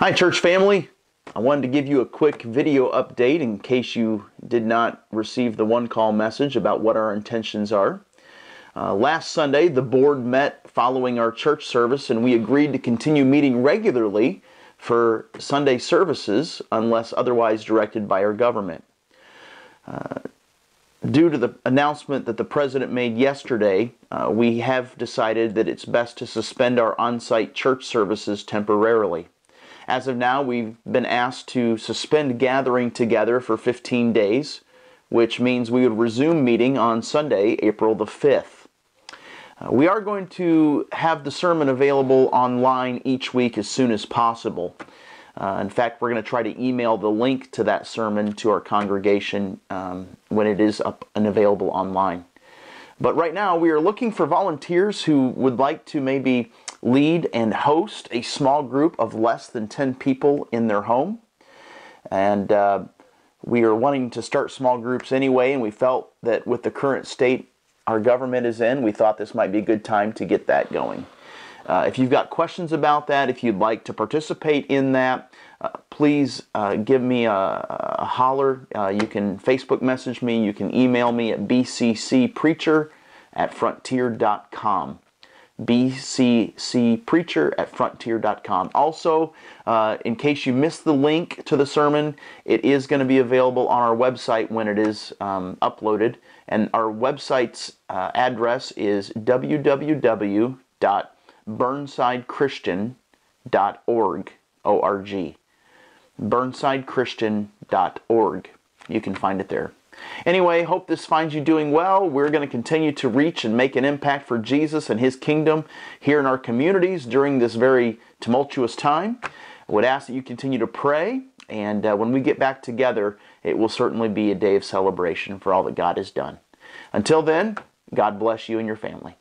Hi, church family. I wanted to give you a quick video update in case you did not receive the one call message about what our intentions are. Uh, last Sunday, the board met following our church service, and we agreed to continue meeting regularly for Sunday services unless otherwise directed by our government. Uh, due to the announcement that the president made yesterday, uh, we have decided that it's best to suspend our on site church services temporarily. As of now, we've been asked to suspend gathering together for 15 days, which means we would resume meeting on Sunday, April the 5th. Uh, we are going to have the sermon available online each week as soon as possible. Uh, in fact, we're going to try to email the link to that sermon to our congregation um, when it is up and available online. But right now, we are looking for volunteers who would like to maybe lead and host a small group of less than 10 people in their home. And uh, we are wanting to start small groups anyway, and we felt that with the current state our government is in, we thought this might be a good time to get that going. Uh, if you've got questions about that, if you'd like to participate in that, uh, please uh, give me a, a holler. Uh, you can Facebook message me, you can email me at bccpreacher at frontier.com bccpreacher at frontier.com. Also, uh, in case you missed the link to the sermon, it is going to be available on our website when it is um, uploaded. And our website's uh, address is www.burnsidechristian.org. O-R-G. Burnsidechristian.org. You can find it there. Anyway, hope this finds you doing well. We're going to continue to reach and make an impact for Jesus and his kingdom here in our communities during this very tumultuous time. I would ask that you continue to pray, and uh, when we get back together, it will certainly be a day of celebration for all that God has done. Until then, God bless you and your family.